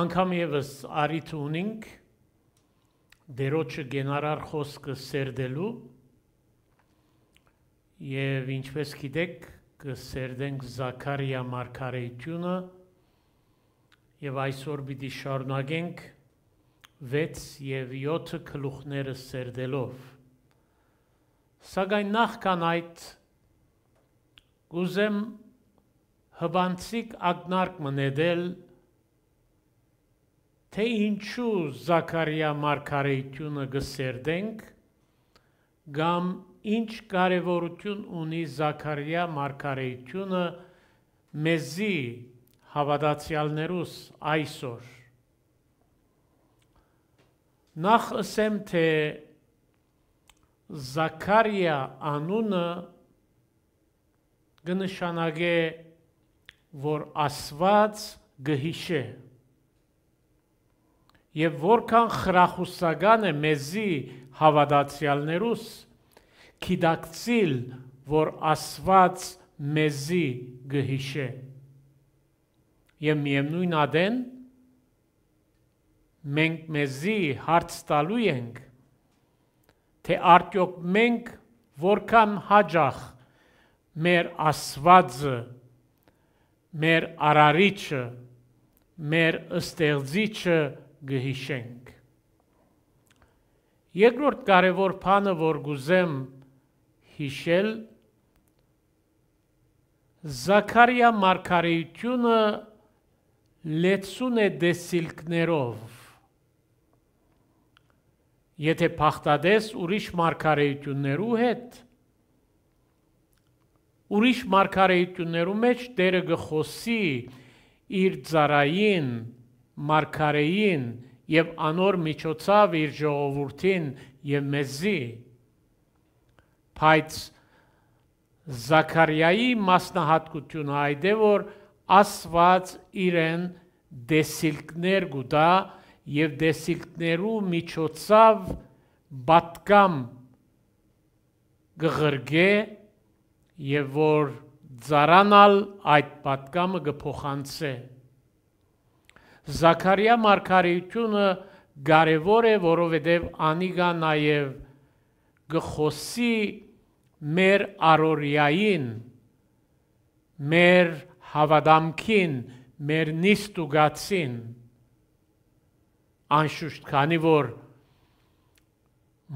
անգամ եւս արիթ ունենք դերոջը գեներալ խոսքը սերդելու եւ ինչպես գիտեք կսերդենք Զաքարիա մարգարեությունը եւ այսօր պիտի շարունակենք 6 եւ 7 գլուխները սերդելով սակայն նախքան այդ գուզեմ հբանցիկ ագնարկ մնեդել թե ինչու Զաքարիա Մարգարեյթյունը գսերդենք կամ ինչ կարևորություն ունի Զաքարիա Մարգարեյթյունը մեզի հավատացյալներուս այսօր նախ ասեմ թե Զաքարիա անունը գնշանագե որ Աստված գհիշե եւ որքան խրախուսական է մեզի հավատացյալներուս քիդակցիլ որ ասված մեզի գհիշե եւ միևնույն ադեն մենք մեզի հարց տալու ենք թե արդյոք մենք որքան հաջախ մեր ասվածը մեր արարիչը մեր ստեղծիչը գհիշենք։ Երկրորդ կարևոր բանը, որ գուզեմ հիշել, Զաքարիա մարգարեությունը լեցուն է դեսիլկներով։ Եթե փախտades ուրիշ մարգարեություններու հետ, ուրիշ մարգարեություններու մեջ Տերը գխոսի իր ծարային մարգարեին եւ անոր միջոցով իր ժողովրդին եւ մեզի բայց Զաքարիայի մասնահատկությունը այդ է որ Աստված իրեն դեսիլկներ գուտա եւ դեսիլկներու միջոցով բատկամ գղրգե եւ որ ծարանալ այդ պատկամը գփոխանցե Զաքարիա մարգարեությունը կարևոր է, որովհետև անիգա նաև գխոսի մեր արորիային, մեր հավադամքին, մեր նիստուգացին, անշուշտ քանի որ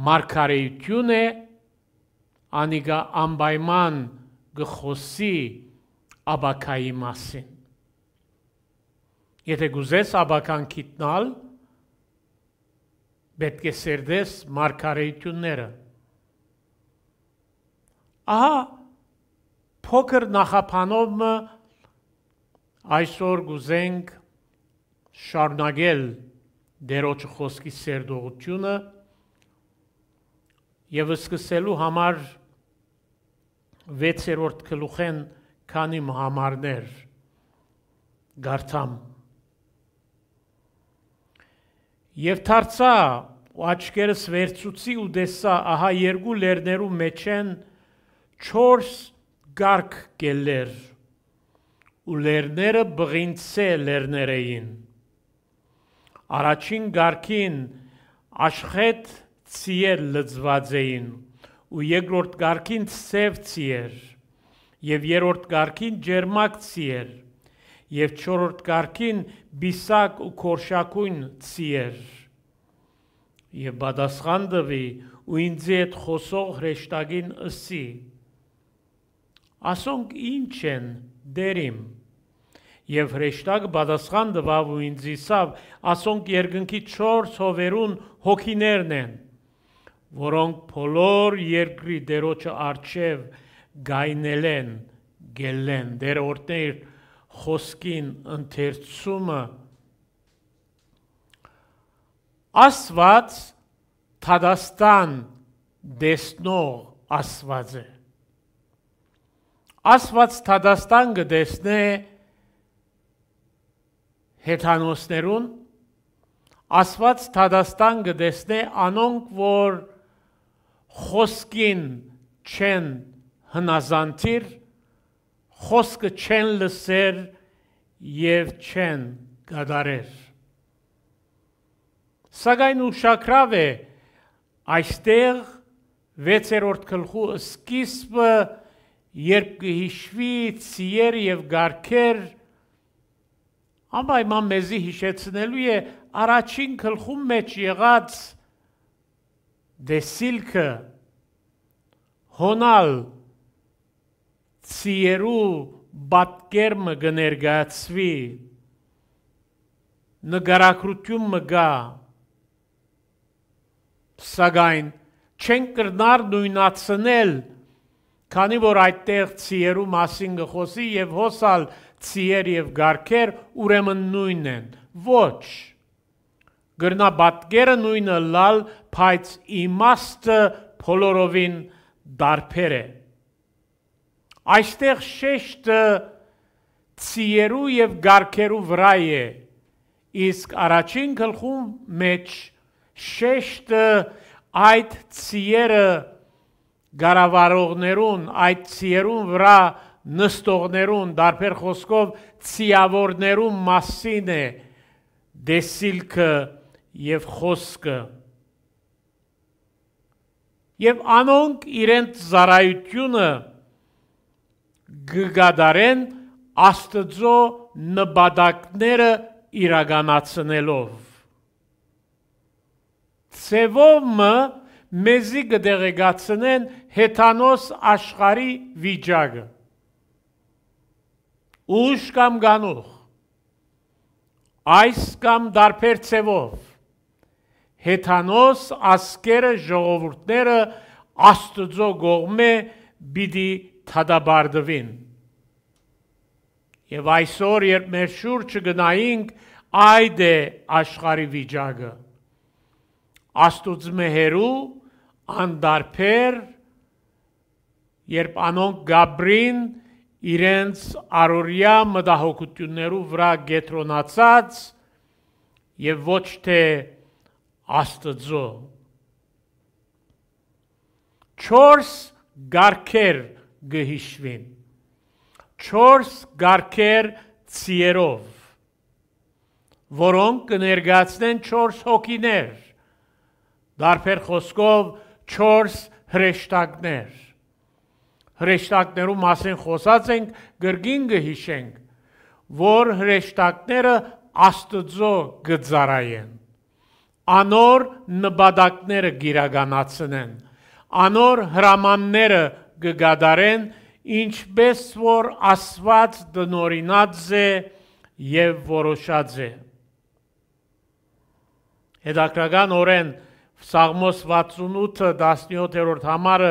մարգարեություն է, անիգա անպայման գխոսի աբակայի մասին։ Եթե գուզես աբական գիտնալ, պետք է սերդես մարգարեությունները։ Ահա փոքր նախապանովը այսօր գուզենք շարունակել դերոջ խոսքի սերդողությունը եւ սկսելու համար 6-րդ գլուխեն քանի համարներ գարցամ Եվ դարձա աչքերս վերցուցի ու դեսա, ահա երկու լերներու մեջ են 4 գարկ գելեր։ Ու լերները բղինցե լերներ էին։ Առաջին գարկին աշխետ ցիեր լծված էին ու երկրորդ գարկին սև ցիեր եւ երրորդ գարկին ջերմակ ցիեր եւ չորրորդ գարկին բիսակ ու կորշակույն ծիեր եւ բադասխան դվի ու ինձ այդ խոսող հրեշտակին ըսի ասոնք ինչ են դերիմ Եվ հրեշտակ բադասխան դվավ ու ինձ իսավ, ասոնք երգնքի 4 հովերուն հոգիներն են, որոնք փոլոր երկրի դերոջը արջև գայնել են, գելեն, դերորդներ խոսքին ընթերցումը Աստված Թադաստան դեսնող Աստված է։ Աստված Թադաստան գտեսնե հեթանոսներուն, Աստված Թադաստան գտեսնե անոնք, որ խոսքին չեն հնազանդիր, խոսքը չեն լսեր եւ չեն գադարեր։ Սակայն ուշակրավ է այստեղ 6-րդ գլխու սկիզբը երբ կհիշվի ցիեր եւ գարքեր անպայման մեզի հիշեցնելու է առաջին գլխում մեջ եղած դեսիլքը հոնալ ցիերու բատկերմը գներգացվի նգարակրություն մգա սակայն չեն կրնար նույնացնել քանի որ այդտեղ ցիերու մասին գխոսի եւ հոսալ ցիեր եւ գարքեր ուրեմն նույնն են ոչ գրնա բատկերը նույնը լալ բայց իմաստը փոլորովին դարբեր է Այստեղ շեշտը ցիերու եւ գարկերու վրա է։ Իսկ առաջին գլխում մեջ շեշտը այդ ցիերը գարավարողներուն, այդ ցիերուն վրա նստողներուն, դարբեր խոսքով ցիավորներուն մասին է դեսիլքը եւ խոսքը։ Եվ անոնք իրենց զարայությունը գգադարեն աստծո նպատակները իրականացնելով։ Ցևոմը մեզի կդեղեկացնեն հեթանոս աշխարի վիճակը։ Ուշ կամ գանուխ այս կամ դարբեր ցևով հեթանոս ասկերը ժողովուրդները աստծո գողմե բիդի թադաբարդվին։ Եվ այսօր, երբ մեր շուրջը գնայինք, այդ է աշխարի վիճակը։ Աստուծմե հերու, անդարբեր, երբ անոնք Գաբրին իրենց արորյա մտահոգություններու վրա գետրոնացած եւ ոչ թե Աստծո 4 գարքեր գհիշվին։ 4 գարկեր ցիերով, որոնք կներգացնեն 4 հոգիներ։ Դարբեր խոսքով 4 հրեշտակներ։ Հրեշտակներու մասին խոսած ենք, գրգին գհիշենք, որ հրեշտակները Աստծո գծարայեն։ Անոր նպատակները գիրագանացնեն։ Անոր հրամանները կգադարեն, ինչպես որ ասված դնորինած է և որոշած է։ Հետաքրական օրեն Սաղմոս 68-ը 17-րդ համարը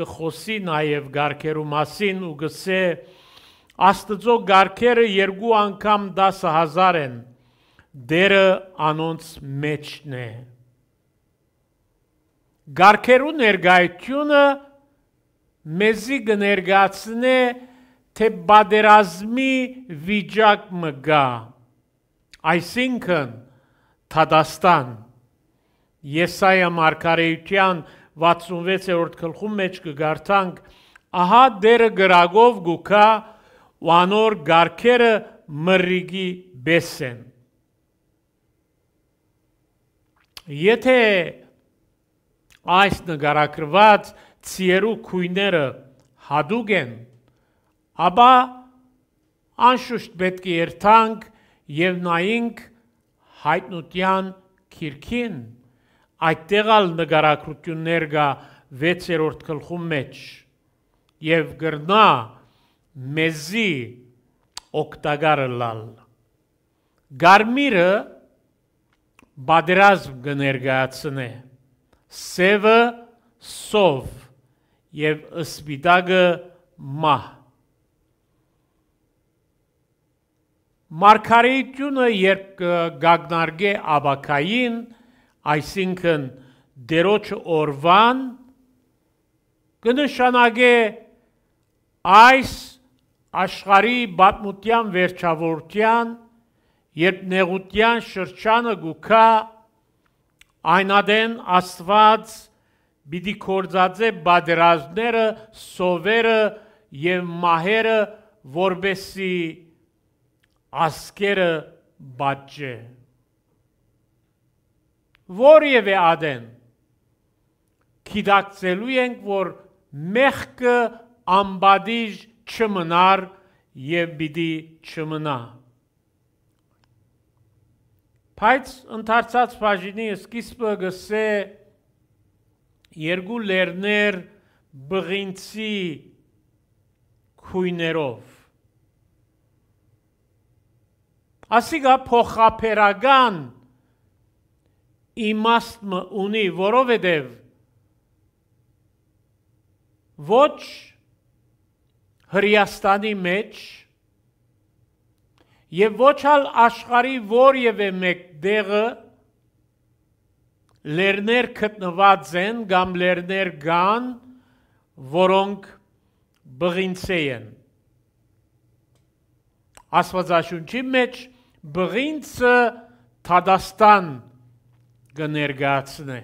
գխոսի նաև գարքերու մասին ու գսե Աստծո գարքերը երկու անգամ 10000 են։ Դերը անոնց մեջն է։ Գարքերու ներգայությունը մեզի գներգացնե թե բادرազմի վիճակ մգա այսինքն Թադաստան Եսայա մարգարեյան 66-րդ գլխում մեջ կգարտանք ահա դերը գրագով գուքա վանոր գարկերը մռիգի բեսեն Եթե այս նկարագրված ցիերու քույները հadoop են, ապա անշուշտ պետք է երթանք եւ նայենք հայտնության քիրքին այդտեղալ նկարագրություններ կա 6-րդ գլխու մեջ եւ գրնա մեզի օկտագարը լալ գարմիրը բادرազմ կներկայացնե սևը սով եւ սպիտակը մահ։ Մարգարեությունը երբ գագնարգե աբակային, այսինքն դերոջ օրվան, կնշանագե այս աշխարի բատմության վերջավորության, երբ նեղության շրջանը գուքա, այնադեն աստված Բիդի կորձածե բادرազները, սովերը եւ մահերը, որբեսի ասկերը բաճե։ Որևէ ադեն գիտակցելու ենք, որ մեղքը ամբադիժ չմնար եւ պիտի չմնա։ Բայց ընդարձած բաժինի սկիզբը գսե երկու լերներ բղինցի քույներով ասիկա փոխապերական իմաստը ունի որովհետև ոչ Հրյաստանի մեջ եւ ոչ ալ աշխարի որևէ մեկ դեղը լերներ գտնված են կամ լերներ կան, որոնք բղինցե են։ Աստվածաշունչի մեջ բղինցը Թադաստան կներգացնե։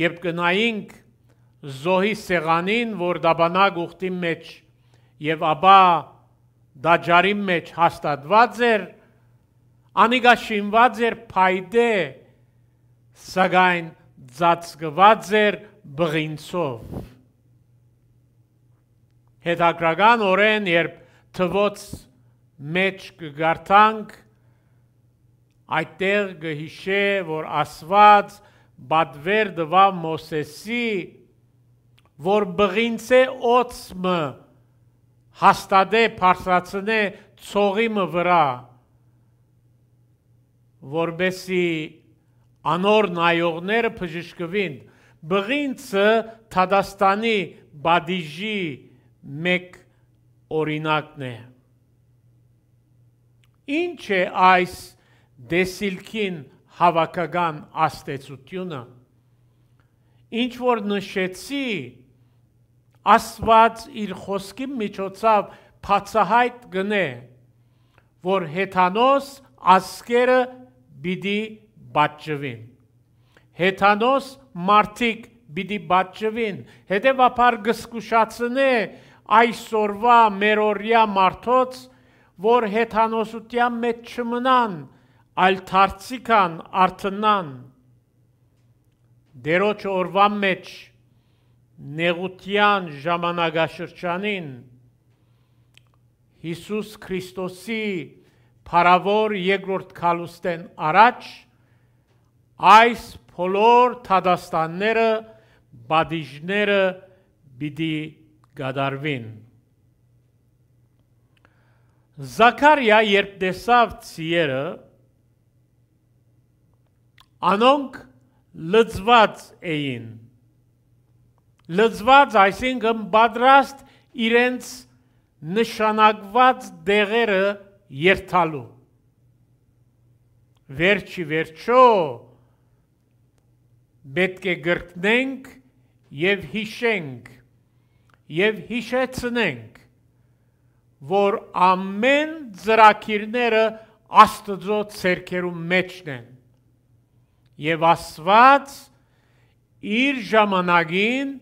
Երբ գնայինք զոհի սեղանին, որ դաբանակ ուխտի մեջ եւ ապա դաջարի մեջ հաստատված էր, անիգա շինված էր փայտե, սակայն ծածկված էր բղինցով։ Հետագրական օրեն, երբ թվոց մեջ կգարտանք, այդտեղ գհիշե, որ ասված բադվեր դվա Մոսեսի, որ բղինց է ոցմը հաստադե պարսացնե ծողիմը վրա, որբեսի անոր նայողները բժշկվին բղինցը Թադաստանի բադիժի մեկ օրինակն է ինչ է այս դեսիլքին հավակական աստեցությունը ինչ որ նշեցի Աստված իր խոսքի միջոցով բացահայտ գնե որ հեթանոս ասկերը բիդի բաճվին։ Հեթանոս մարդիկ բիդի բաճվին, հետևապար գսկուշացնե այսօրվա մերորյա մարդոց, որ հեթանոսության մեջ չմնան, այլ թարցիկան արտնան։ Դերոչ օրվա մեջ նեղության ժամանակաշրջանին Հիսուս Քրիստոսի փարավոր երկրորդ քալուստեն առաջ այս բոլոր թադաստանները բադիժները պիտի գադարվին Զաքարիա երբ տեսավ ցիերը անոնք լծված էին լծված այսինքն պատրաստ իրենց նշանակված դեղերը երթալու վերջի վերջո պետք է գրկնենք եւ հիշենք եւ հիշեցնենք որ ամեն ծրակիրները աստծո ցերքերու մեջն են եւ աստված իր ժամանակին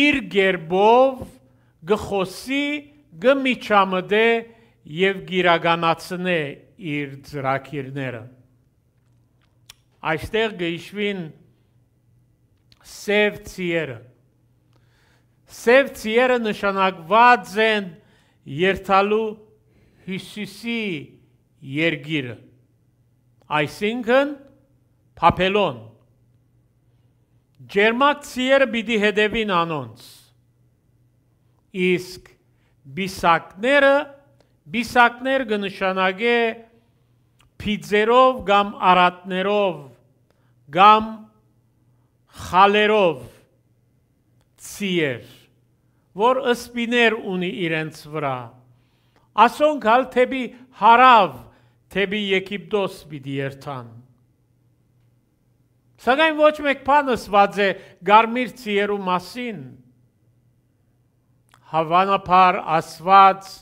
իր ģերբով գխոսի գմիջամդե գ եւ գիրագանացնե իր ծրակիրները այստեղ գիշվին սև ծիերը սև ծիերը նշանակված են երթալու Հիսուսի երգիրը այսինքն փապելոն ջերմակ ծիերը պիտի հետևին անոնց իսկ բիսակները Բիսակներ կնշանակե փիձերով կամ արատներով կամ խալերով ցիեր որ սպիներ ունի իրենց վրա ասոնք հալ թեպի հարավ թեպի Եգիպտոս պիտի երթան Սակայն ոչ մեկ բան ասված է Գարմիր ցիերու մասին։ Հավանաբար ասված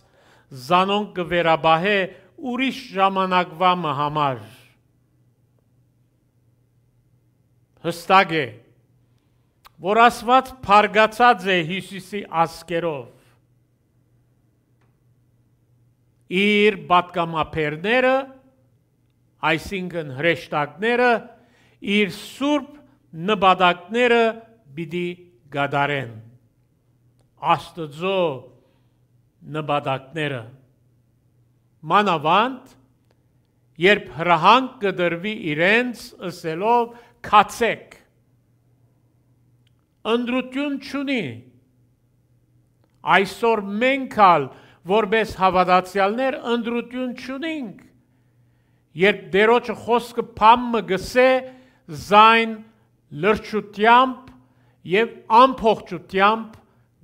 զանոն կվերաբահե ուրիշ ժամանակվա համար։ Հստակ է, որ ասված փարգացած է Հիսուսի ասկերով։ Իր պատկամապերները, այսինքն հրեշտակները, իր սուրբ նպատակները պիտի գադարեն։ Աստծո նպատակները։ Մանավանդ երբ հրահանգ կդրվի իրենց ասելով քացեք։ Ընդրություն չունի։ Այսօր մենք ալ որպես հավատացյալներ ընդրություն չունենք։ Երբ դերոջը խոսքը փամը գսե զայն լրջությամբ եւ ամփոխությամբ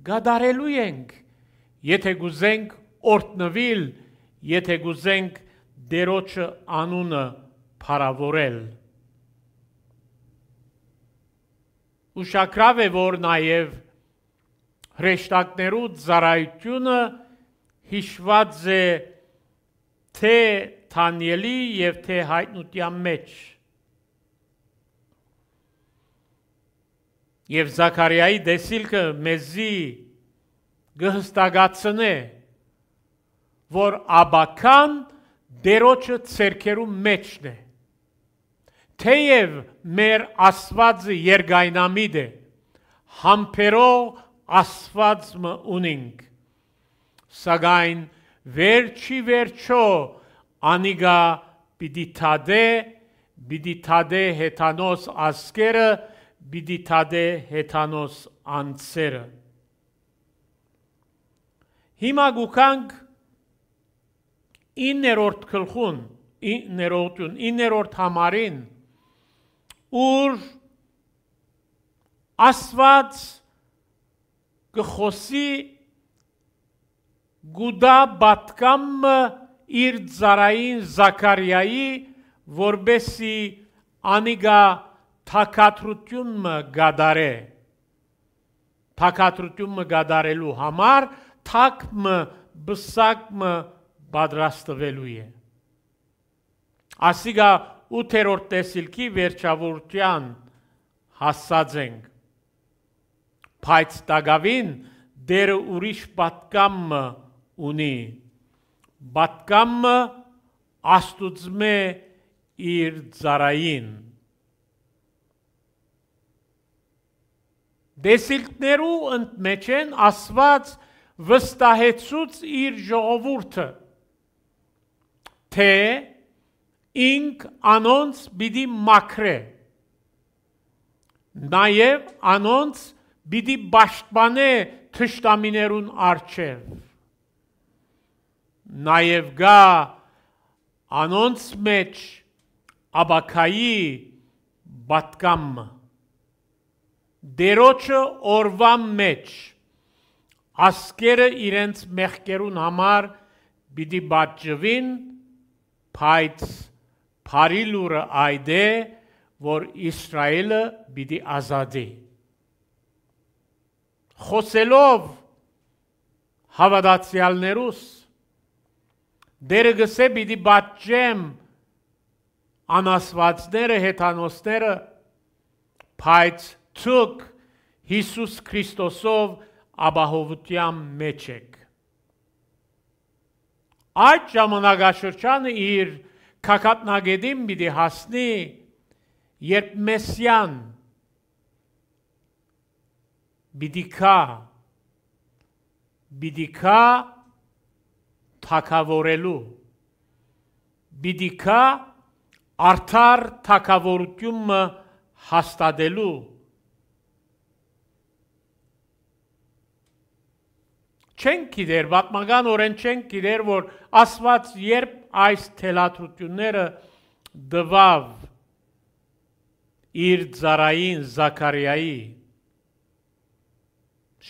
գադարելու ենք Եթե գուզենք օրտնվել, եթե գուզենք դերոջը անունը փարավորել։ Ու շակրավ է որ նաև հրեշտակներու ծառայությունը հիշված է թե Թանիելի եւ թե հայտնության մեջ։ Եվ Զաքարիայի դեսիլքը մեզի գհստակացնե որ աբական դերոջը церկերու մեջն է թեև մեր աստվածը երգայնամիտ է համբերող աստվածը ունենք սակայն վերջի վերջո անիգա պիտի թադե պիտի թադե հեթանոս ասկերը պիտի թադե հեթանոս անցերը Հիմա գուկանք 9-րդ գլխուն, 9-րդուն, 9-րդ համարին, ուր Աստված կխոսի գուդա բատկամը իր ծարային Զաքարիայի, որբեսի անիգա թակատրությունը գադարե թակատրությունը գադարելու համար թակմը, բսակմը բադրաստվելու է։ Ասիկա 8-րդ տեսիլքի վերջավորության հասած ենք։ Բայց տագավին դերը ուրիշ պատկամը ունի։ Պատկամը աստուծմ է իր ծարային։ Դեսիլքներու ընդ մեջ են ասված վստահեցուց իր ժողովուրդը, թե ինք անոնց բիդի մաքրե, նաև անոնց բիդի բաշտպանե թշտամիներուն արջև, նաև գա անոնց մեջ աբակայի բատկամը, դերոչը օրվա մեջ, ասկերը իրենց մեղկերուն համար պիտի բաճվին, բայց բարի լուրը այդ է, որ Իսրայելը պիտի ազատի։ Խոսելով հավատացյալներուս դերը գսե պիտի բաճեմ անասվածները, հետանոսները, բայց ցուկ Հիսուս Քրիստոսով obutyam meczek. Aç camına gaşırçan ir kakat nagedim bidi hasni yetmesyan bidika bidika takavorelu bidika artar takavorutyum hastadelu չեն գիտեր, պատմականորեն չեն գիտեր, որ Աստված երբ այս թելաթրությունները դվավ իր ծարային Զաքարիայի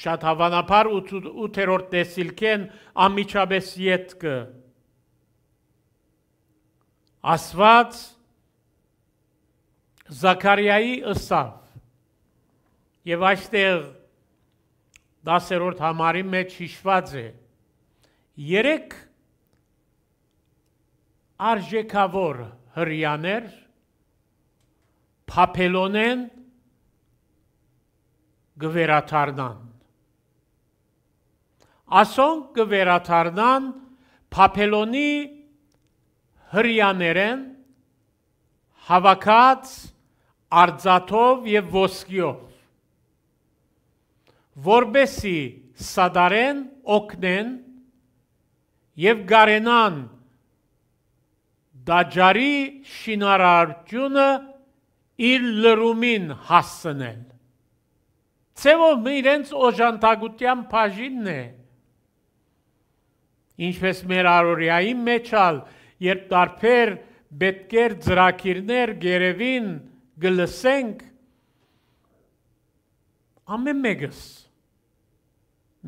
շատ հավանաբար 8-րդ տեսիլքեն ամիջապես յետքը Աստված Զաքարիայի ըսավ եւ այստեղ 10-րդ համարի մեջ հիշված է երեք արժեքավոր հрьяներ փապելոնեն գվերաթարնան ասոն գվերաթարնան փապելոնի հрьяներեն հավաքած արձաթով եւ ոսկիով որբեսի սադարեն օգնեն եւ գարենան դաջարի շինարարությունը իր լրումին հասցնել ցեւով իրենց օժանդակության բաժինն է ինչպես մեր արորիայի մեջալ երբ տարբեր բետկեր ծրակիրներ գերևին գլսենք ամեն մեկս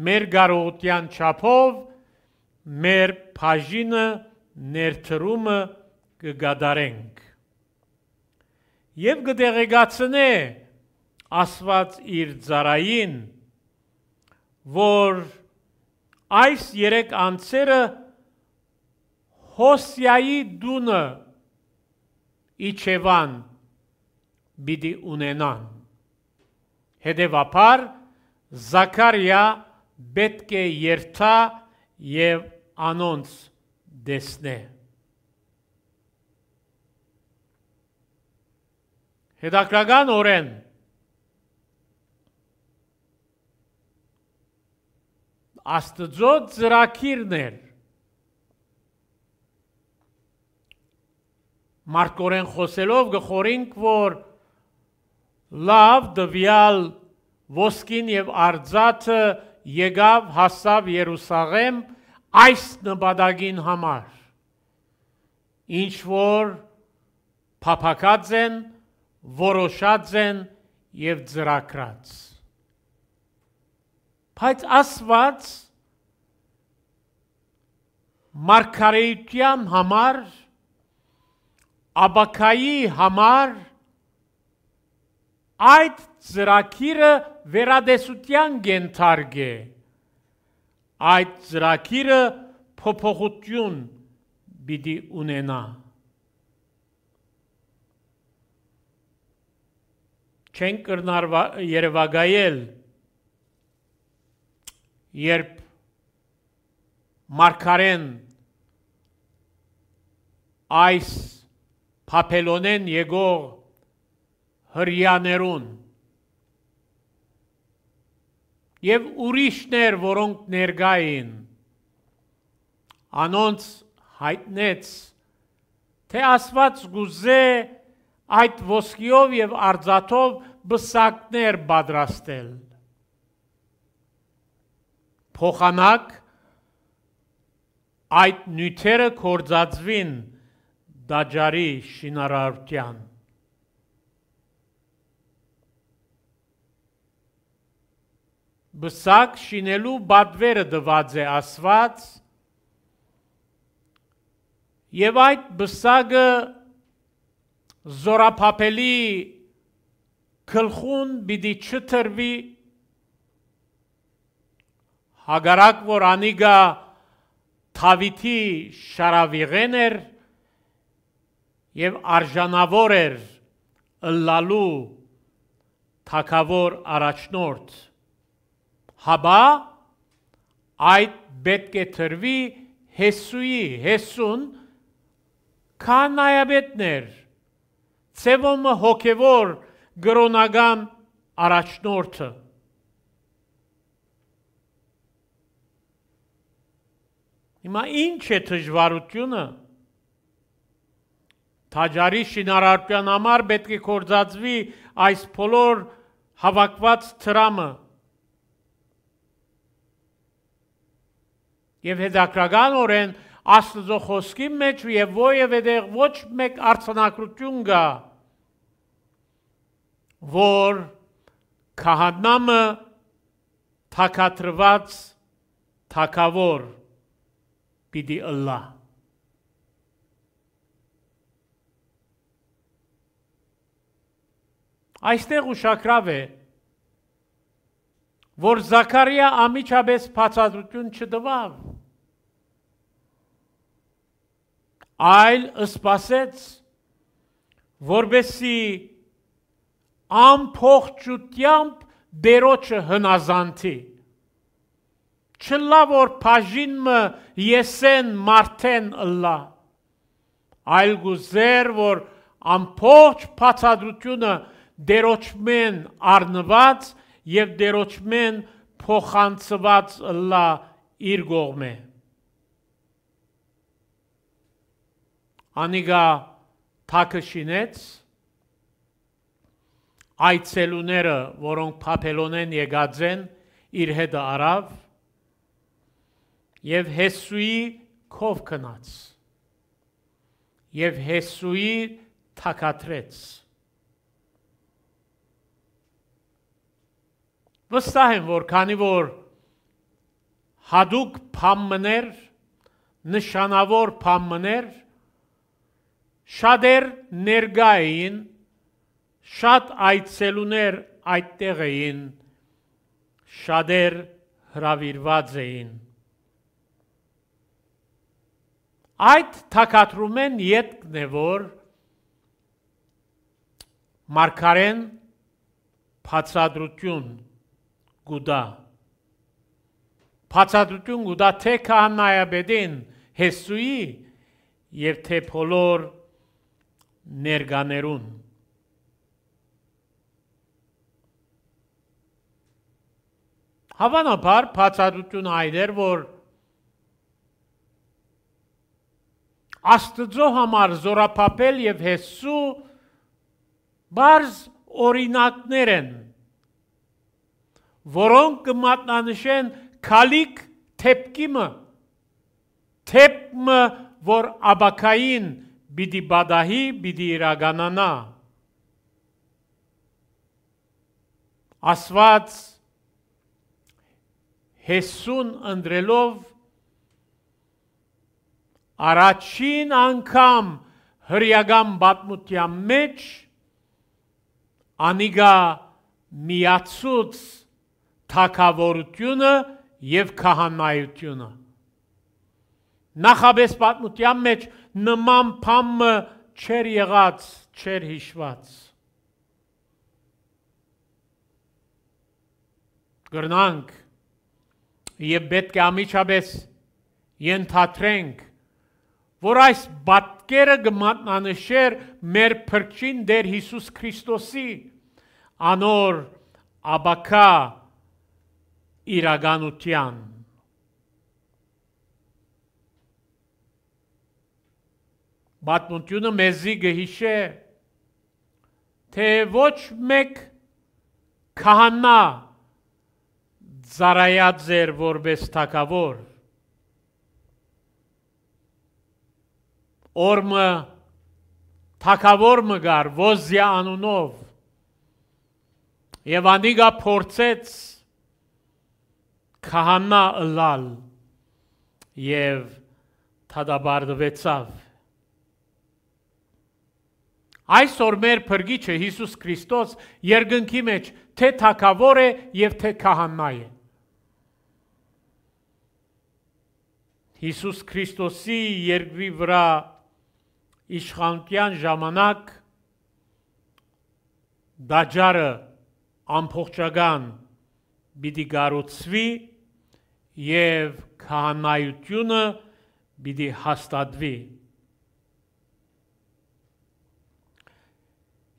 մեր գարողության չափով մեր բաժինը ներթրումը կգադարենք եւ կդեղեկացնե Աստված իր ծարային որ այս երեք անձերը Հոսիայի դունը իջևան պիտի ունենան։ Հետևաբար Զաքարիա պետք է երթա եւ անոնց դեսնե։ Հետաքրական օրեն Աստծո ծրակիրն էր Մարկորեն խոսելով գխորինք, որ լավ դվյալ ոսկին եւ արձածը եկավ, հասավ Երուսաղեմ այս նպատակին համար։ Ինչ որ փափակած են, որոշած են եւ ծրակրած։ Բայց Աստված մարգարեության համար, աբակայի համար այդ ծրակիրը վերադեսության գենթարգ է։ Այդ ծրակիրը փոփոխություն պիտի ունենա։ Չեն կրնար երևակայել, երբ մարգարեն այս փապելոնեն եկող հրյաներուն եւ ուրիշներ, որոնք ներկա էին։ Անոնց հայտնեց, թե Աստված գուզե այդ ոսկիով եւ արծաթով բսակներ պատրաստել։ Փոխանակ այդ նյութերը կորցածվին դաջարի շինարարության բսակ շինելու բադվերը դված է ասված եւ այդ բսակը զորափապելի գլխուն պիտի չթրվի հագարակ որ անիգա Թավիթի շարավիղեն էր եւ արժանավոր էր լալու թակավոր առաջնորդ հաբա այդ պետք է թրվի հեսուի, հեսուն կանայաբետներ, ծևոմը հոգևոր գրոնագամ առաջնորդը։ Հիմա ինչ է դժվարությունը։ Թաջարի շինարարության համար պետք է կորցածվի այս բոլոր հավաքված ծրամը։ եւ հետաքրականորեն Աստծո խոսքի մեջ եւ ովևէ դեղ ոչ մեկ արցանակություն կա որ քահանամը թակատրված թակավոր պիտի ըլլա Այստեղ ուշակրավ է որ Զաքարիա ամիջապես փածադրություն չտվավ այլ սпасեց որբեսի ամփոխջությամբ դերոջը հնազանթի չլա որ բաժինը եսեն մարտեն լա այլ գուզեր որ ամփոխ բացադրությունը դերոջմեն արնված եւ դերոջմեն փոխանցված լա իր գողմե անիգա թակը շինեց, այցելուները, որոնք պապելոնեն եգած են, իր հետը առավ և հեսուի քով կնաց և հեսուի թակատրեց։ Վստահ եմ, որ քանի որ հադուկ պամմներ, նշանավոր պամմներ, Շատեր ներգա էին, շատ այցելուներ այդտեղ էին, շատեր հրավիրված էին։ Այդ թակատրումեն ետքն է, որ մարգարեն փածադրություն գուդա։ Փածադրություն գուդա թե քահանայաբեդին Հեսուի եւ թե բոլոր ներգաներուն Հավանաբար բացառություն այդ էր, որ Աստծո համար զորապապել եւ Հեսու բարձ օրինակներ են, որոնք կմատնանշեն քալիկ թեփկիմը, թեփմը, որ աբակային բիդի բադահի, բիդի իրագանանա։ Ասված հեսուն ընդրելով առաջին անգամ հրյագան բատմության մեջ անիգա միացուց թակավորությունը և կահանայությունը։ Նախաբես պատմության մեջ նման փամը չեր եղած, չեր հիշված։ Գրնանք եւ պետք է ամիջապես ենթադրենք, որ այս բատկերը գմատնանշեր մեր փրկչին Տեր Հիսուս Քրիստոսի անոր աբակա իրականության Բատնությունը մեզի գհիշե, թե ոչ մեկ կահանա զարայած էր որպես թակավոր, օրմը թակավոր մգար, ոզյա անունով, և անիգա փորձեց կահանա ըլալ և թադաբարդվեցավ Այսօր մեր Փրկիչը Հիսուս Քրիստոս երկնքի մեջ թե թակավոր է եւ թե քահանա է։ Հիսուս Քրիստոսի երկրի վրա իշխանության ժամանակ դաջարը ամբողջական պիտի գառուցվի եւ քահանայությունը պիտի հաստատվի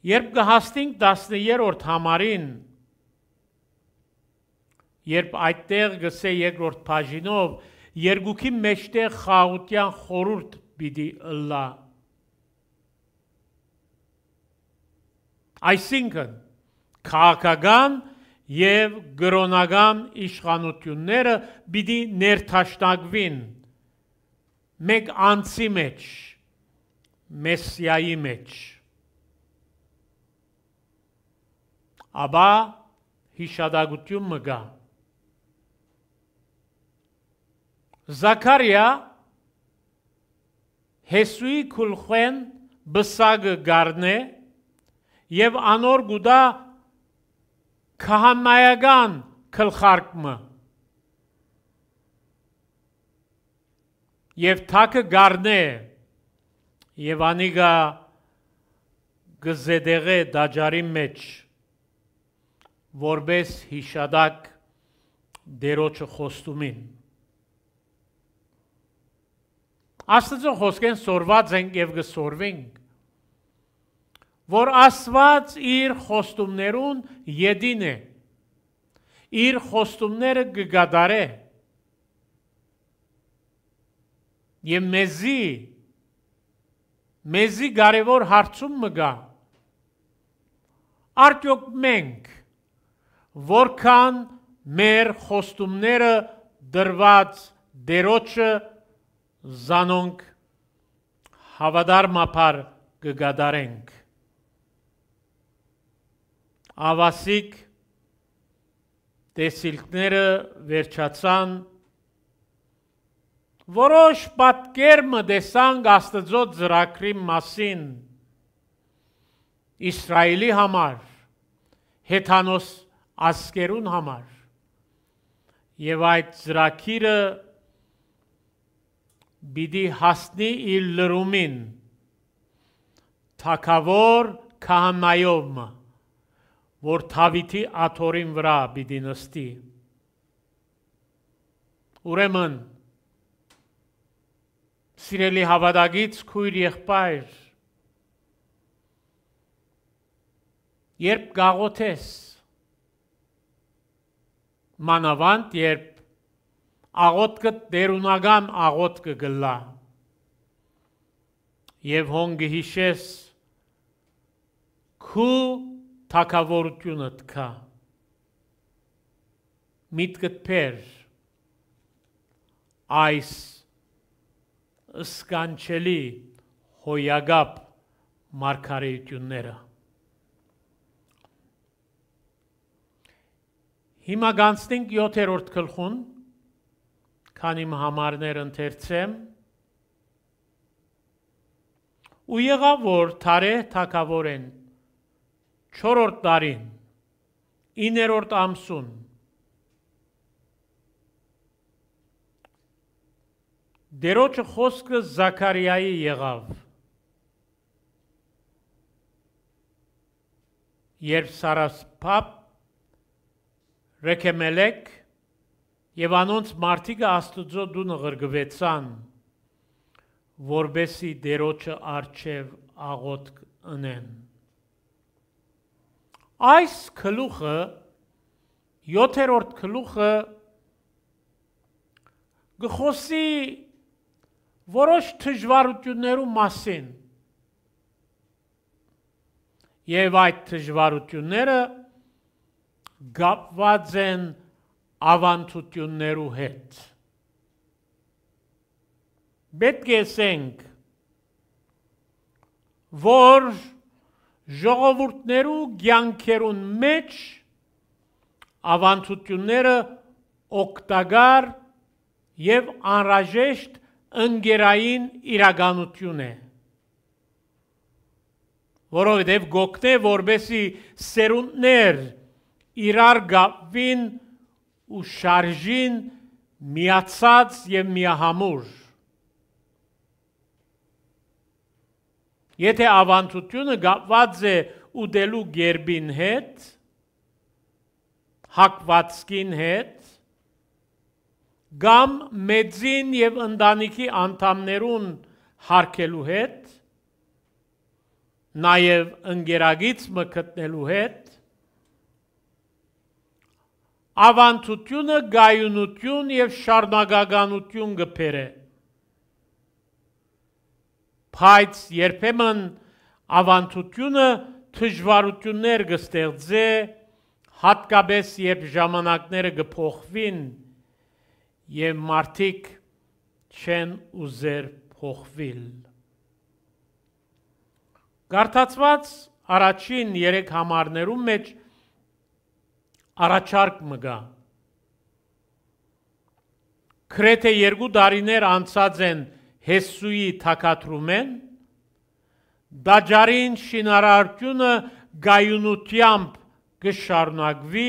Երբ կհասնենք 13-րդ համարին, երբ այդտեղ գսե երկրորդ բաժինով երկուքի մեջտեղ խաղության խորուրդ պիտի լա Այսինքն, քաղաքական եւ գրոնական իշխանությունները պիտի ներթաշտակվին մեկ անձի մեջ, մեսիայի մեջ։ մեջ ապա հիշադակություն մգա։ Զաքարիա Հեսուի քուլխեն բսագը գարնե եւ անոր գուդա քահանայական քլխարկմը եւ թակը գարնե եւ անիգա գզեդեղե դաջարի մեջ որբես հիշադակ դերոջը խոստումին։ Աստծո խոսքեն սորված ենք եւ գսորվենք, որ Աստված իր խոստումներուն յեդին է։ Իր խոստումները գգադարե։ Եմ մեզի մեզի կարևոր հարցում մը գա։ Արդյոք մենք որքան մեր խոստումները դրված դերոճը զանոնք հավադարմապար կգադարենք։ Ավասիկ տեսիլքները վերջացան, որոշ պատկերմը դեսանք աստծոց զրակրի մասին, իսրայելի համար, հետանոս ասկերուն համար։ Եվ այդ ծրակիրը բիդի հասնի իր լրումին, թակավոր կահանայով, որ թավիթի աթորին վրա բիդի նստի։ Ուրեմն, սիրելի հավադագից քույր եղբայր, երբ գաղոթես, մանավանդ երբ աղոտկը դերունական աղոտկը գլա եւ հոնգը հիշես քու թակավորությունը տքա միտքդ փեր այս սկանչելի հոյագապ մարգարեությունները Հիմա գանցնենք 7-րդ գլխուն, քանի համարներ ընթերցեմ։ Ու եղավ որ Թարե Թակավորեն 4-րդ տարին 9-րդ ամսուն Դերոջը խոսքը Զաքարիայի եղավ։ Երբ Սարասփապ Ռեքեմելեք եւ անոնց մարդիկը Աստուծո դունը ղրգվեցան, որբեսի դերոջը արչև աղոտք ընեն։ Այս քլուխը 7-րդ քլուխը գխոսի որոշ դժվարություններու մասին։ Եվ այդ դժվարությունները գապված են ավանդություններու հետ։ Պետք է ասենք, որ ժողովուրդներու ցանկերուն մեջ ավանդությունները օգտակար եւ անրաժեշտ ընկերային իրականություն է որովհետև գոգտե որբեսի սերունդներ իրար գավին ու շարժին միացած եւ միահամուր։ Եթե ավանդությունը գավված է ուտելու գերբին հետ, հակվածքին հետ, կամ մեծին եւ ընտանիքի անդամներուն հարկելու հետ, նաև ընկերագիցը գտնելու հետ, ավանդությունը գայունություն և շարնագագանություն գպեր է։ Բայց երբեմն ավանդությունը թժվարություններ գստեղձե, հատկապես երբ ժամանակները գպոխվին և մարդիկ չեն ուզեր փոխվիլ։ Գարթացված առաջին երեկ համարներում մեջ առաջարկ մգա։ Քրեթե երկու դարիներ անցած են Հեսուի թակատրումեն, դաջարին շինարարությունը գայունությամբ կշարունակվի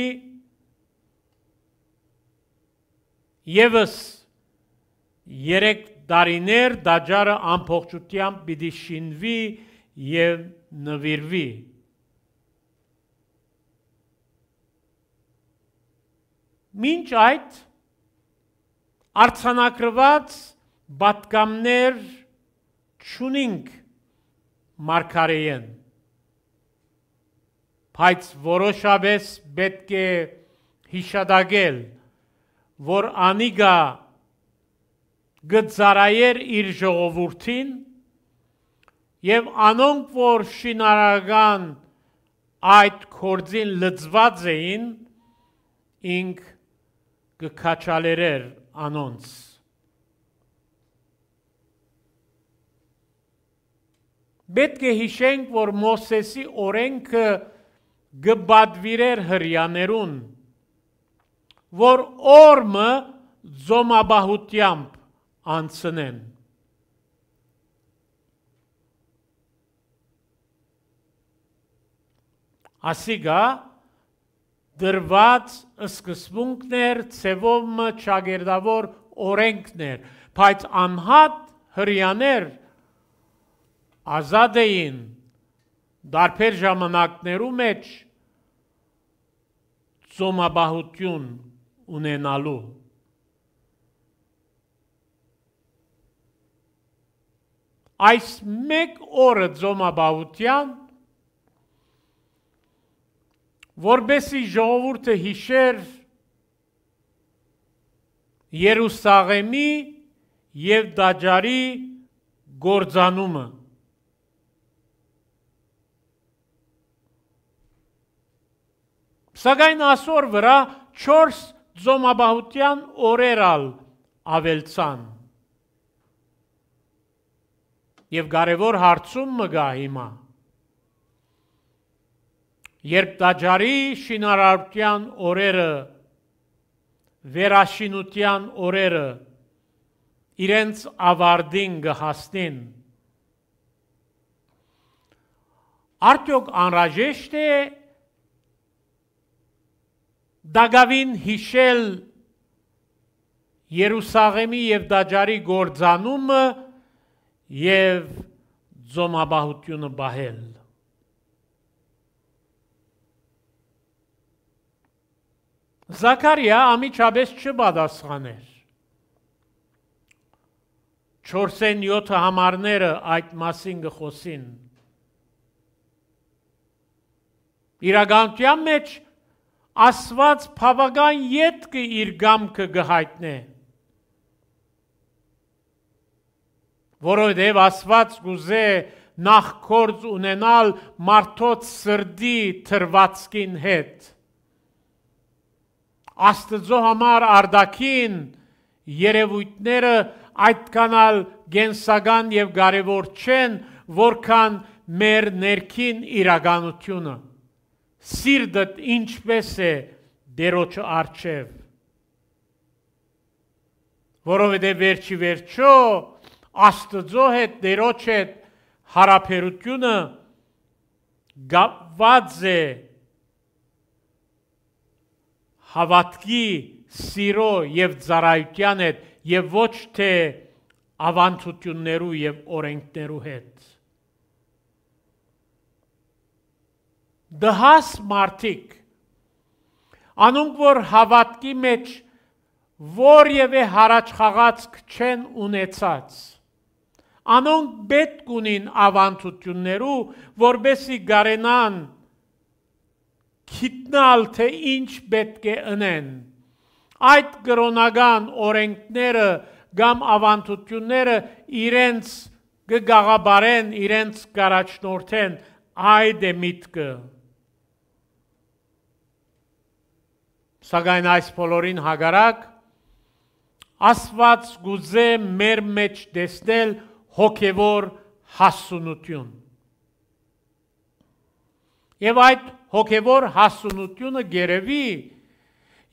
եւս երեք դարիներ դաջարը ամբողջությամբ պիտի շինվի եւ նվիրվի։ Մինչ այդ արցանակրված պատգամներ չունինք մարգարեին բայց որոշապես պետք է հիշադակել որ անիգա գծարայեր իր ժողովրդին եւ անոնք որ շինարական այդ կորձին լծված էին ինք կքաչալերեր անոնց Պետք է հիշենք, որ Մոսեսի օրենքը գբադվիրեր հрьяներուն, որ օրը զոմաբահությամբ անցնեն։ Ասիգա դրված սկսվունքներ, ծևով մը ճագերդավոր օրենքներ, բայց անհատ հրյաներ ազատ էին դարբեր ժամանակներու մեջ ծոմաբահություն ունենալու այս մեկ օրը ծոմաբահության որբեսի ժողովուրդը հիշեր Երուսաղեմի եւ Դաջարի գործանումը Սակայն այսօր վրա 4 ծոմաբահության օրերալ ավելցան։ Եվ կարևոր հարցում մգա հիմա։ Երբ դաջարի շինարարության օրերը, վերաշինության օրերը իրենց ավարդին գհասնին, արդյոք անրաժեշտ է դագավին հիշել Երուսաղեմի և դաջարի գործանումը և ձոմաբահությունը բահել։ Զաքարիա ամիջապես չբադասխաներ։ 4-ն 7 համարները այդ մասին գխոսին։ Իրականության մեջ Աստված բավական յետքը իր գամքը գհայտնե։ Որովհետև Աստված գուզե նախ կորձ ունենալ մարդոց սրդի թրվածքին հետ։ Աստծո համար արդակին երևույթները այդքանալ գենսական եւ կարեւոր չեն, որքան մեր ներքին իրականությունը։ Սիրտդ ինչպես է դերոջ արչև։ Որովհետեւ վերջի վերջո Աստծո հետ դերոջ հետ հարաբերությունը գավված է հավատքի, սիրո եւ ծառայության հետ եւ ոչ թե ավանդություններու եւ օրենքներու հետ։ Դհաս մարտիկ անոնք որ հավատքի մեջ որևէ հարաճխաղացք չեն ունեցած անոնք պետք ունին ավանդություններու որբեսի գարենան գիտնալ թե ինչ պետք է ընեն։ Այդ կրոնական օրենքները կամ ավանդությունները իրենց գգաղաբարեն, իրենց կարաչնորդեն այդ է միտքը։ Սակայն այս բոլորին հագարակ Աստված գուզե մեր մեջ տեսնել հոգևոր հասունություն։ Եվ այդ հոգևոր հասունությունը գերևի,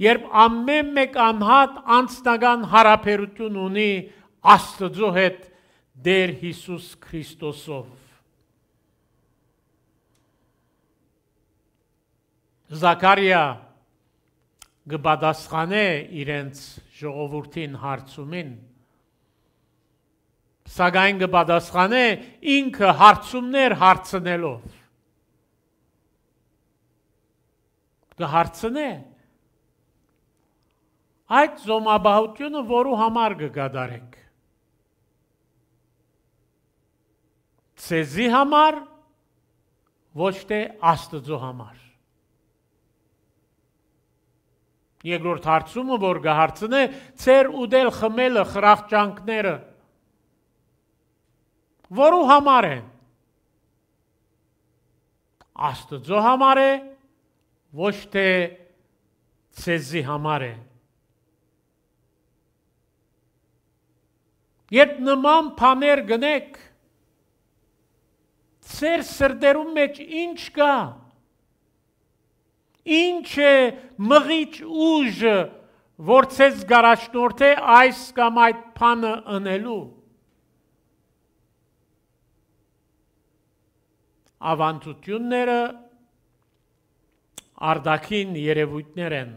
երբ ամեն մեկ անհատ անձնական հարաբերություն ունի Աստծո հետ Տեր Հիսուս Քրիստոսով։ Զաքարիա գբադասխանե իրենց ժողովրդին հարցումին սակայն գբադասխանե ինքը հարցումներ հարցնելով կհարցնե այդ զոմաբահությունը որու համար կգադարեք ցեզի համար ոչ թե աստծո համար երկրորդ հարցումը որ կհարցնե ծեր ուդել խմելը խրախճանքները որու համար են աստծո համար է ոչ թե ցեզի համար է Երբ նման բաներ գնեք, ծեր սրդերում մեջ ինչ կա։ Ինչ է մղիչ ուժը, որ ցեզ գարաշնորդ է այս կամ այդ բանը ընելու։ Ավանդությունները արդակին երևույթներ են։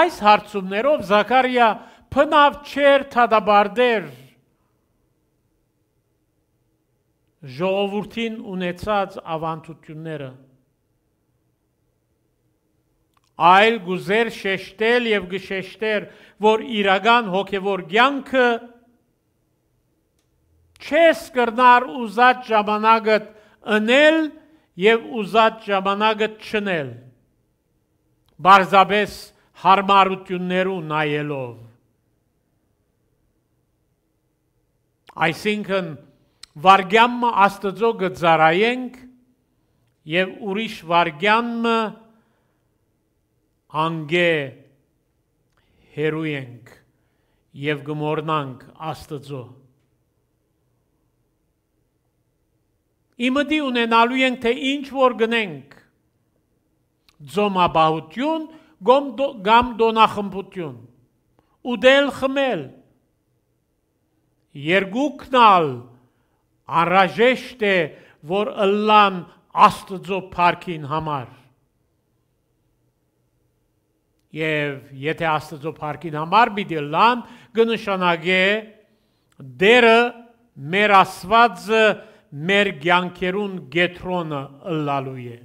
Այս հարցումներով Զաքարիա փնավ չեր թադաբարդեր ժողովրդին ունեցած ավանդությունները այլ գուզեր շեշտել եւ գշեշտեր որ իրական հոգեվոր ցանկը չես կրնար ուզած ժամանակը ընել եւ ուզած ժամանակը չնել։ Բարձաբես հարմարություններու նայելով Այսինքն վարգյամը աստծո գծարայենք եւ ուրիշ վարգյամը անգե հերույենք եւ գմորնանք աստծո Իմդի ունենալու ենք, թե ինչ որ գնենք ձոմաբահություն գամ դոնախմբություն, ուդել խմել, երգուքնալ անրաժեշտ է, որ ըլլան աստծո պարքին համար։ Եվ եթե աստծո պարքին համար բիտ ըլլան, գնշանագե դերը մեր ասվածը մեր ցանկերուն գետրոնը լալու է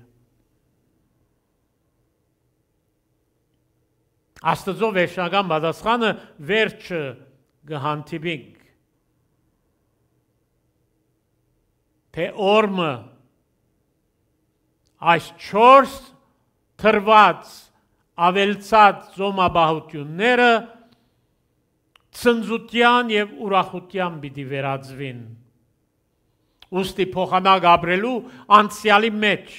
Աստծո վերջնական բադասխանը վերջը գհանդիպինք թե օրմը այս 4 թրված ավելցած ծոմաբահությունները ծնծության եւ ուրախության պիտի վերածվին ուստի փոխանակ ապրելու անցյալի մեջ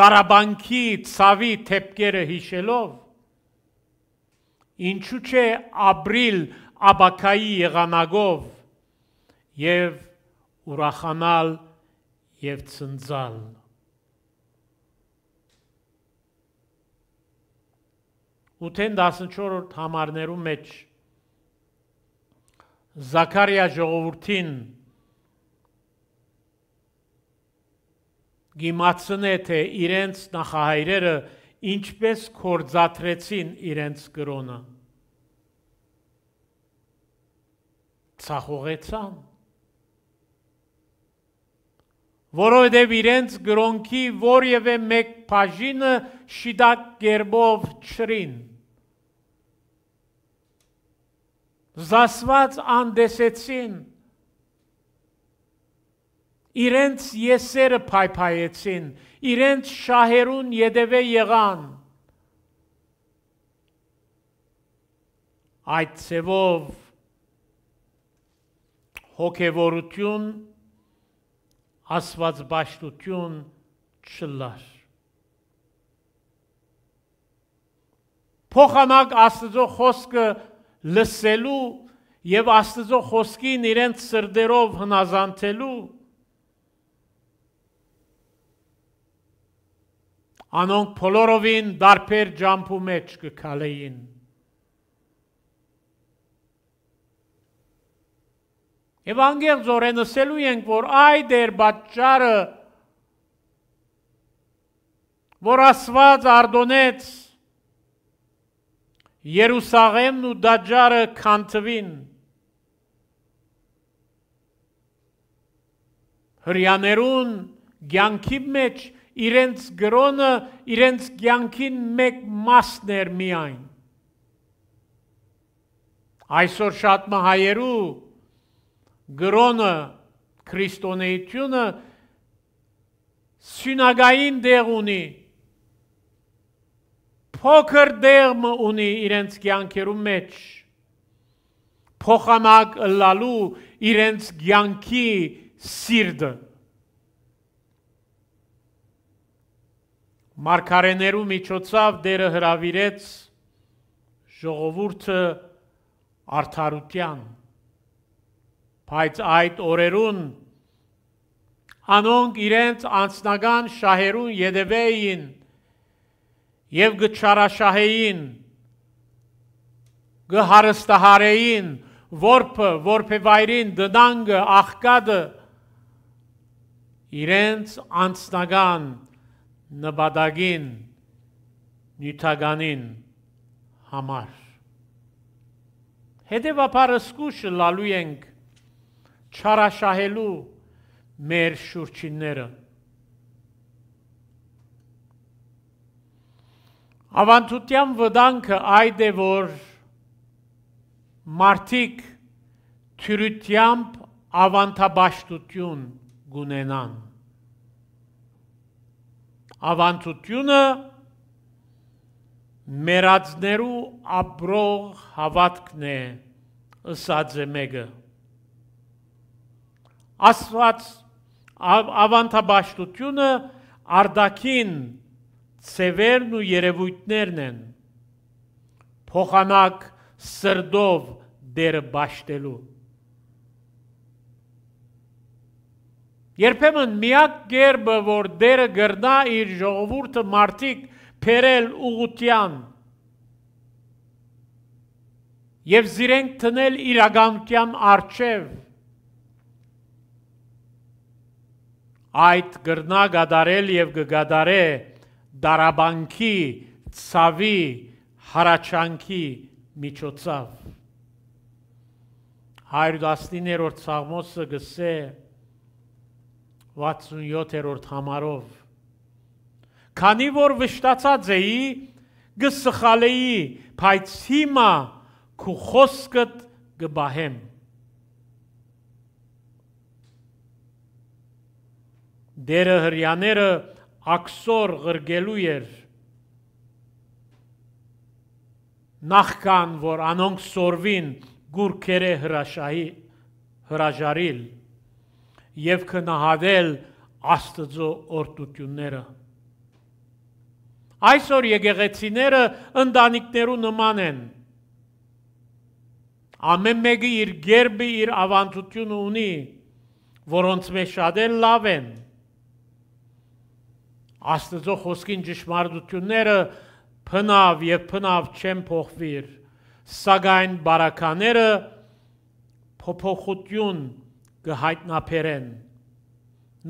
դարաբանքի ցավի թեփկերը հիշելով ինչու՞ չէ ապրիլ աբակայի եղանակով եւ ուրախանալ եւ ծնծալ ութեն 14-րդ համարներու մեջ Զաքարիա ժողովրդին գիմացնե թե իրենց նախահայրերը ինչպես կորձաթրեցին իրենց գրոնը ցախողեցան որովհետև իրենց գրոնքի որևէ մեկ բաժինը շիդակ գերբով չրին զասված անդեսեցին իրենց եսերը փայփայեցին, իրենց շահերուն յետևե եղան։ Այդ ցևով հոգևորություն, աստված բաշտություն չլար։ Փոխանակ աստծո խոսքը լսելու եւ աստծո խոսքին իրենց սրդերով հնազանդելու անոնք բոլորովին դարբեր ջամփու մեջ կքալեին Եվ անգեղ զորենսելու ենք, որ այդ էր բաճարը, որ ասված արդոնեց երուսաղեմն ու դաջարը կանցվին, հրյաներուն գյանքի մեջ իրենց գրոնը իրենց կյանքին մեկ մասն էր միայն։ Այսօր շատ մահայերու գրոնը քրիստոնեությունը սինագային դեղ ունի, փոքր դեղմ ունի իրենց կյանքերու մեջ, փոխանակ լալու իրենց կյանքի սիրդը։ Մարգարեներու միջոցով Դերը հրավիրեց ժողովուրդը արդարության։ Բայց այդ օրերուն անոնք իրենց անձնական շահերուն յետևեին եւ գճարաշահեին գհարստահարեին որփը որփե վայրին դդանգը աղկադը իրենց անձնական նպատակին նյութականին համար։ Հետևաբար սկուշը լալու ենք չարաշահելու մեր շուրջինները։ Ավանդության վտանքը այդ է, որ մարդիկ թյուրությամբ ավանդաբաշտություն գունենան ավանդությունը մերածներու ապրող հավատքն է, ըսած է մեկը։ Աստված ավ, ավանդաբաշտությունը արդակին ծևերն ու երևույթներն են, փոխանակ սրդով դերը բաշտելու։ Երբեմն միակ գերբը, որ դերը գրնա իր ժողովուրդը մարդիկ փերել ուղության եւ զիրենք տնել իրականության արչև այդ գրնա գադարել եւ գգադարե դարաբանքի ցավի հարաճանքի միջոցով 119-րդ սաղմոսը գսե 67-րդ համարով քանի որ վշտացած էի գսխալեի բայց հիմա քու խոսքդ գբահեմ դերը հрьяները աքսոր ղրգելու էր նախքան որ անոնք սորվին գուրքերը հրաշայի հրաժարիլ հրաժարիլ եւ քնահարել Աստծո օրդությունները։ Այսօր եկեղեցիները ընտանիքներու նման են։ Ամեն մեկը իր ģերբը, իր ավանդությունը ունի, որոնց մեջ շատեր լավ են։ Աստծո խոսքին ճշմարտությունները փնավ եւ փնավ չեն փոխվիր, սակայն բարակաները փոփոխություն կհայտնաբերեն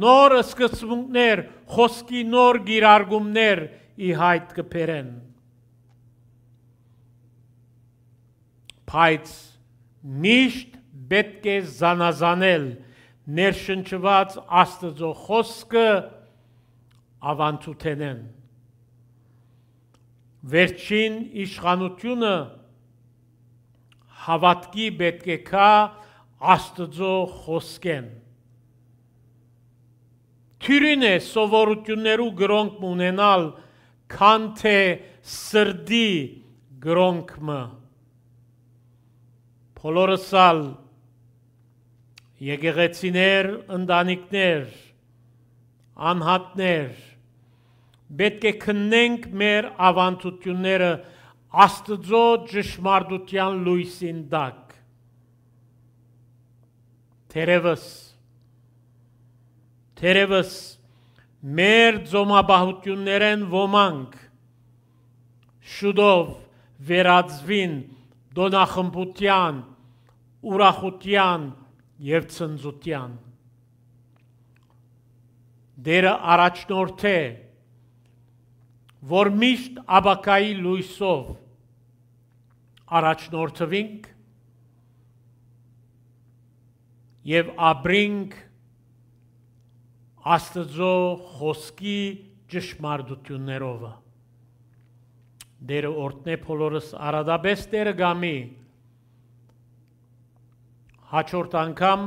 նոր սկզբունքներ, խոսքի նոր գիրարգումներ ի հայտ կբերեն։ Բայց միշտ պետք է զանազանել ներշնչված Աստծո խոսքը ավանդութենեն։ Վերջին իշխանությունը հավատքի պետք է կա Աստծո խոսքեն։ Թյուրին է սովորություններու գրոնք ունենալ, քան թե սրդի գրոնքը։ Փոլորսալ եկեղեցիներ, ընտանիքներ, անհատներ պետք է քննենք մեր ավանդությունները Աստծո ճշմարտության լույսին տակ։ Թերևս Թերևս մեր ծոմաբահություններեն ոմանք շուտով վերածվին դոնախմբության, ուրախության եւ ցնծության։ Դերը առաջնորդ է, որ միշտ աբակայի լույսով առաջնորդվինք եւ ապրենք Աստծո խոսքի ճշմարտություններով։ Դերը օրտնե փոլորս արադաբես Տերը գամի։ Հաջորդ անգամ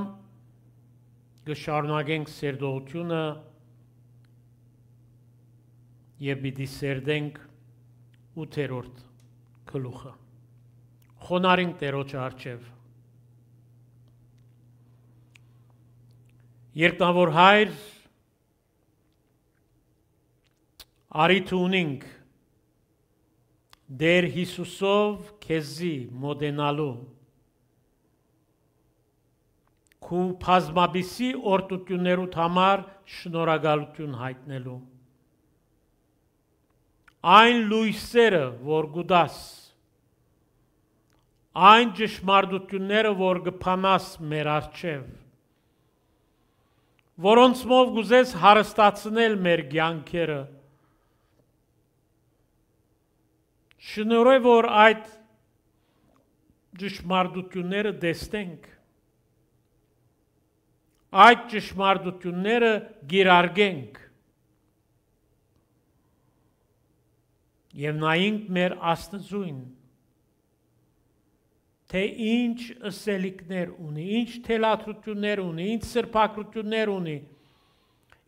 կշարունակենք սերդողությունը եւ պիտի սերդենք 8-րդ գլուխը։ Խոնարհին Տերոջ արչև Երկնավոր հայր արիթ ունենք դեր Հիսուսով քեզի մոդենալու քու բազմաբիսի օրտություներուդ համար շնորհակալություն հայտնելու այն լույսերը որ գուդաս այն ճշմարտությունները որ գփանաս մեր արչև որոնցմով գուզես հարստացնել մեր կյանքերը։ Շնորհև որ այդ ճշմարտությունները դեստենք։ Այդ ճշմարտությունները գիրարգենք։ Եվ նայինք մեր Աստծուն թե ինչ ըսելիքներ ունի, ինչ թելաթություններ ունի, ինչ սրբակրություններ ունի,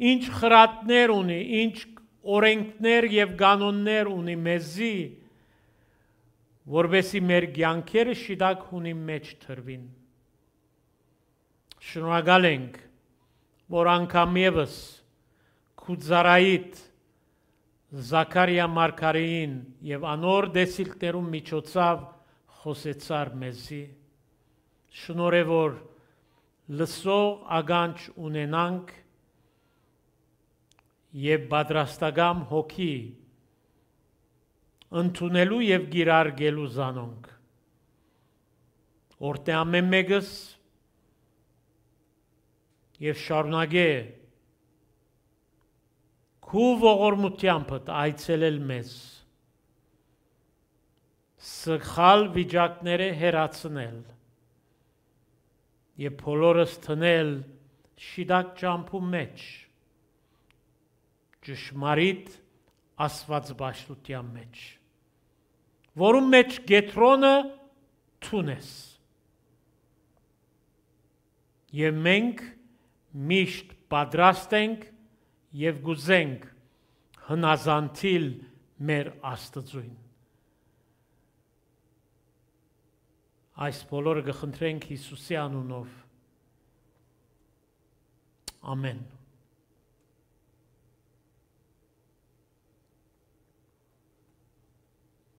ինչ խրատներ ունի, ինչ օրենքներ եւ կանոններ ունի մեզի, որովհետեւ մեր ցանկերը շիտակ ունի մեջ թրվին։ Շնորհակալ ենք, որ անգամ եւս Խուզարայիթ Զաքարիա Մարգարեին եւ անոր դեսիլտերում միջոցով խոսեցար մեզի շնորհևոր լսող ագանջ ունենանք եւ բادرաստագամ հոգի ընդունելու եւ գիրարգելու զանոնք որտե ամեն մեկս եւ շարունակե քու ողորմությամբ այցելել մեզ սխալ վիճակները հերացնել եւ բոլորս տնել շիդակ ճամփու մեջ ճշմարիտ աստված բաշտության մեջ որում մեջ գետրոնը ցունես եւ մենք միշտ պատրաստ ենք եւ գուզենք հնազանդիլ մեր աստծուն այս բոլորը գխնդրենք Հիսուսի անունով։ Ամեն։